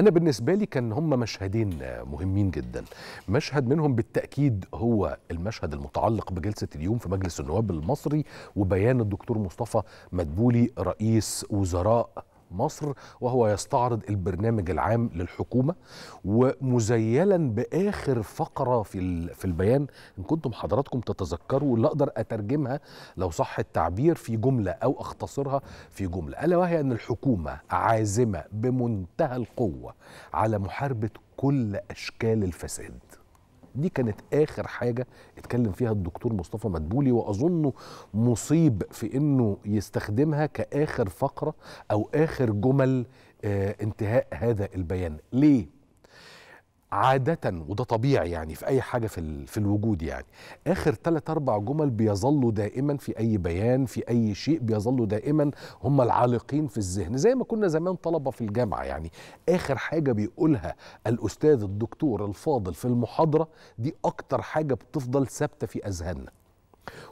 أنا بالنسبة لي كان هم مشهدين مهمين جدا مشهد منهم بالتأكيد هو المشهد المتعلق بجلسة اليوم في مجلس النواب المصري وبيان الدكتور مصطفى مدبولي رئيس وزراء مصر وهو يستعرض البرنامج العام للحكومة ومزيلا بآخر فقرة في, في البيان إن كنتم حضراتكم تتذكروا اللي أقدر أترجمها لو صح التعبير في جملة أو أختصرها في جملة ألا وهي أن الحكومة عازمة بمنتهى القوة على محاربة كل أشكال الفساد دي كانت اخر حاجه اتكلم فيها الدكتور مصطفى مدبولي واظنه مصيب في انه يستخدمها كاخر فقره او اخر جمل آه، انتهاء هذا البيان ليه عادة وده طبيعي يعني في أي حاجة في, في الوجود يعني آخر ثلاث أربع جمل بيظلوا دائما في أي بيان في أي شيء بيظلوا دائما هم العالقين في الذهن زي ما كنا زمان طلبة في الجامعة يعني آخر حاجة بيقولها الأستاذ الدكتور الفاضل في المحاضرة دي أكتر حاجة بتفضل ثابتة في أذهاننا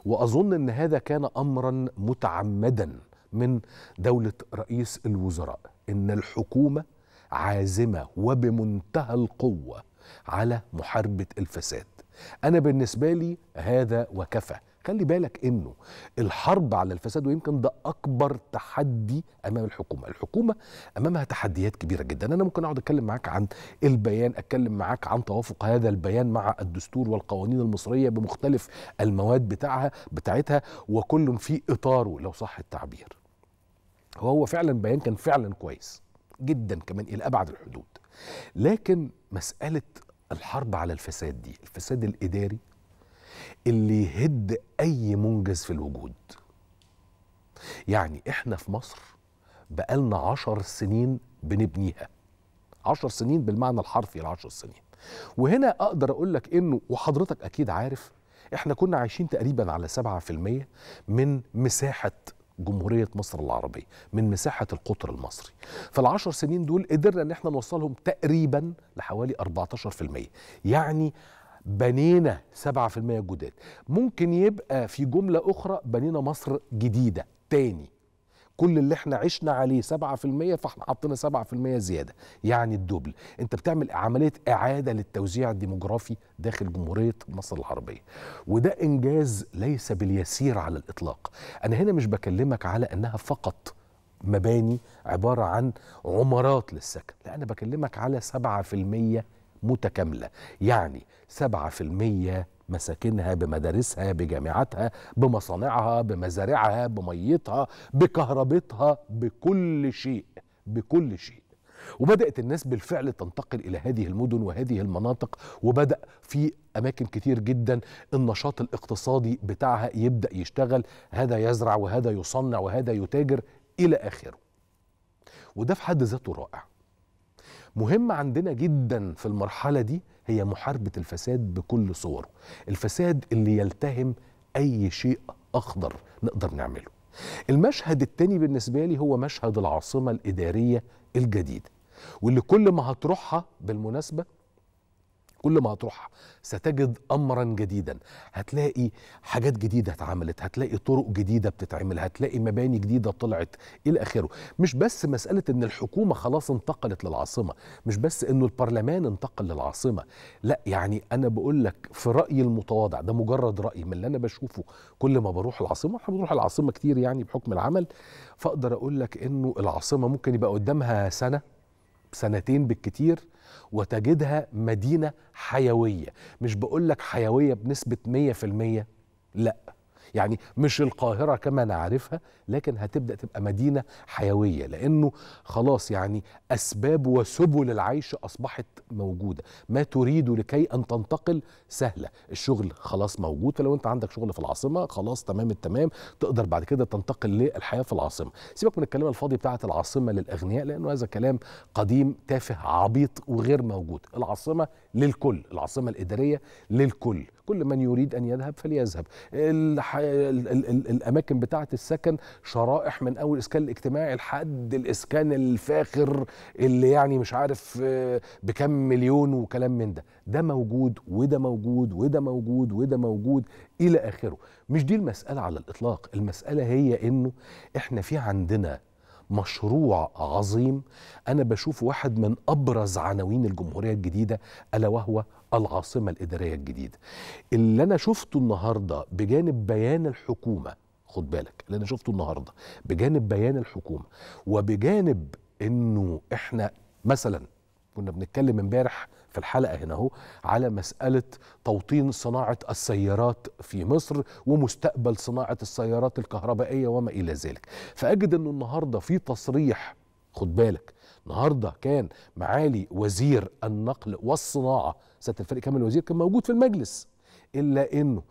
وأظن أن هذا كان أمرا متعمدا من دولة رئيس الوزراء إن الحكومة عازمه وبمنتهى القوه على محاربه الفساد انا بالنسبه لي هذا وكفى خلي بالك انه الحرب على الفساد ويمكن ده اكبر تحدي امام الحكومه الحكومه امامها تحديات كبيره جدا انا ممكن اقعد اتكلم معاك عن البيان اتكلم معاك عن توافق هذا البيان مع الدستور والقوانين المصريه بمختلف المواد بتاعها بتاعتها وكل في اطاره لو صح التعبير هو فعلا بيان كان فعلا كويس جدا كمان الى ابعد الحدود لكن مساله الحرب على الفساد دي الفساد الاداري اللي يهد اي منجز في الوجود يعني احنا في مصر بقالنا عشر سنين بنبنيها عشر سنين بالمعنى الحرفي العشر سنين وهنا اقدر اقول لك انه وحضرتك اكيد عارف احنا كنا عايشين تقريبا على 7% من مساحه جمهورية مصر العربية من مساحة القطر المصري فالعشر سنين دول قدرنا ان احنا نوصلهم تقريبا لحوالي 14% يعني بنينا 7% جداد ممكن يبقى في جملة أخرى بنينا مصر جديدة تاني كل اللي احنا عشنا عليه 7% فاحنا حطينا 7% زياده يعني الدبل انت بتعمل عمليه اعاده للتوزيع الديموغرافي داخل جمهوريه مصر العربيه وده انجاز ليس باليسير على الاطلاق انا هنا مش بكلمك على انها فقط مباني عباره عن عمارات للسكن لا انا بكلمك على 7% متكامله يعني 7% مساكنها بمدارسها بجامعاتها بمصانعها بمزارعها بميتها بكهربتها بكل شيء بكل شيء وبدأت الناس بالفعل تنتقل إلى هذه المدن وهذه المناطق وبدأ في أماكن كتير جدا النشاط الاقتصادي بتاعها يبدأ يشتغل هذا يزرع وهذا يصنع وهذا يتاجر إلى آخره وده في حد ذاته رائع مهم عندنا جدا في المرحله دي هي محاربه الفساد بكل صوره الفساد اللي يلتهم اي شيء اخضر نقدر نعمله المشهد التاني بالنسبه لي هو مشهد العاصمه الاداريه الجديده واللي كل ما هتروحها بالمناسبه كل ما هتروح ستجد امرا جديدا هتلاقي حاجات جديده اتعملت هتلاقي طرق جديده بتتعمل هتلاقي مباني جديده طلعت الى اخره مش بس مساله ان الحكومه خلاص انتقلت للعاصمه مش بس انه البرلمان انتقل للعاصمه لا يعني انا بقول لك في رايي المتواضع ده مجرد راي من اللي انا بشوفه كل ما بروح العاصمه احنا بنروح العاصمه كتير يعني بحكم العمل فاقدر اقول لك انه العاصمه ممكن يبقى قدامها سنه سنتين بالكتير وتجدها مدينة حيوية مش بقولك حيوية بنسبة 100% لأ يعني مش القاهرة كما نعرفها لكن هتبدأ تبقى مدينة حيوية لأنه خلاص يعني أسباب وسبل العيش أصبحت موجودة ما تريد لكي أن تنتقل سهلة الشغل خلاص موجود فلو أنت عندك شغل في العاصمة خلاص تمام التمام تقدر بعد كده تنتقل للحياة في العاصمة سيبك من الكلام الفاضي بتاعة العاصمة للأغنياء لأنه هذا كلام قديم تافه عبيط وغير موجود العاصمة للكل العاصمة الإدارية للكل كل من يريد أن يذهب فليذهب ال... ال... ال... الأماكن بتاعة السكن شرائح من أول إسكان الاجتماعي لحد الإسكان الفاخر اللي يعني مش عارف آه، بكم مليون وكلام من ده ده موجود وده موجود وده موجود وده موجود إلى آخره مش دي المسألة على الإطلاق المسألة هي إنه إحنا في عندنا مشروع عظيم انا بشوف واحد من ابرز عناوين الجمهوريه الجديده الا وهو العاصمه الاداريه الجديده اللي انا شفته النهارده بجانب بيان الحكومه خد بالك اللي انا شفته النهارده بجانب بيان الحكومه وبجانب انه احنا مثلا كنا بنتكلم امبارح في الحلقة هنا هو على مسألة توطين صناعة السيارات في مصر ومستقبل صناعة السيارات الكهربائية وما إلى ذلك فأجد أنه النهاردة في تصريح خد بالك النهارده كان معالي وزير النقل والصناعه سياده الفريق كامل الوزير كان موجود في المجلس الا انه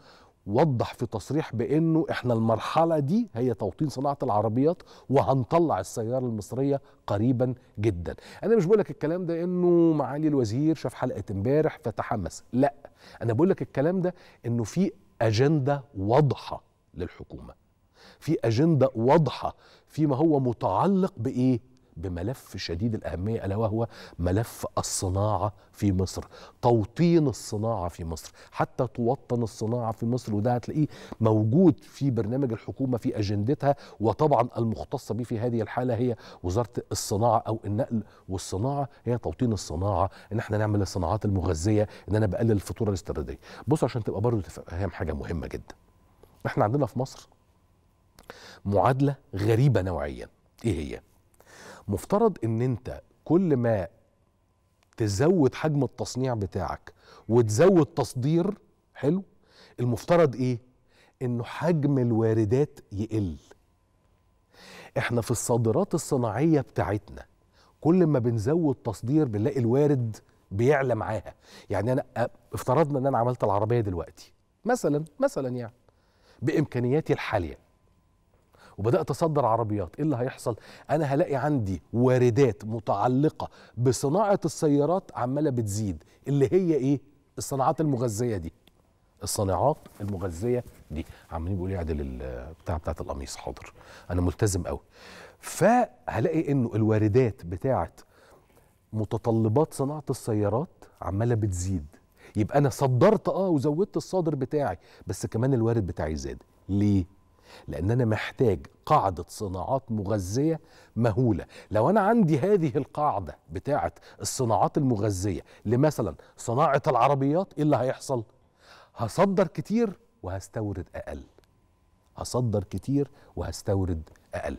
وضح في تصريح بانه احنا المرحله دي هي توطين صناعه العربيات وهنطلع السياره المصريه قريبا جدا انا مش بقول لك الكلام ده انه معالي الوزير شاف حلقه امبارح فتحمس لا انا بقول لك الكلام ده انه في اجنده واضحه للحكومه في اجنده واضحه فيما هو متعلق بايه بملف شديد الأهمية ألا وهو ملف الصناعة في مصر توطين الصناعة في مصر حتى توطن الصناعة في مصر وده هتلاقيه موجود في برنامج الحكومة في أجندتها وطبعا المختصة به في هذه الحالة هي وزارة الصناعة أو النقل والصناعة هي توطين الصناعة إن احنا نعمل الصناعات المغذية إن أنا بقلل الفاتورة الاستيرادية بص عشان تبقى برضه تفهم حاجة مهمة جدا احنا عندنا في مصر معادلة غريبة نوعيا ايه هي؟ مفترض ان انت كل ما تزود حجم التصنيع بتاعك وتزود تصدير حلو المفترض ايه انه حجم الواردات يقل احنا في الصادرات الصناعيه بتاعتنا كل ما بنزود تصدير بنلاقي الوارد بيعلى معاها يعني انا افترضنا ان انا عملت العربيه دلوقتي مثلا مثلا يعني بامكانياتي الحاليه وبدات اصدر عربيات ايه اللي هيحصل انا هلاقي عندي واردات متعلقه بصناعه السيارات عماله بتزيد اللي هي ايه الصناعات المغذيه دي الصناعات المغذيه دي عمالين بيقولوا عدل البتاع بتاعت القميص حاضر انا ملتزم قوي فهلاقي انه الواردات بتاعت متطلبات صناعه السيارات عماله بتزيد يبقى انا صدرت اه وزودت الصادر بتاعي بس كمان الوارد بتاعي زاد ليه لأن أنا محتاج قاعدة صناعات مغذية مهولة لو أنا عندي هذه القاعدة بتاعة الصناعات المغذية لمثلا صناعة العربيات إيه اللي هيحصل؟ هصدر كتير وهستورد أقل هصدر كتير وهستورد أقل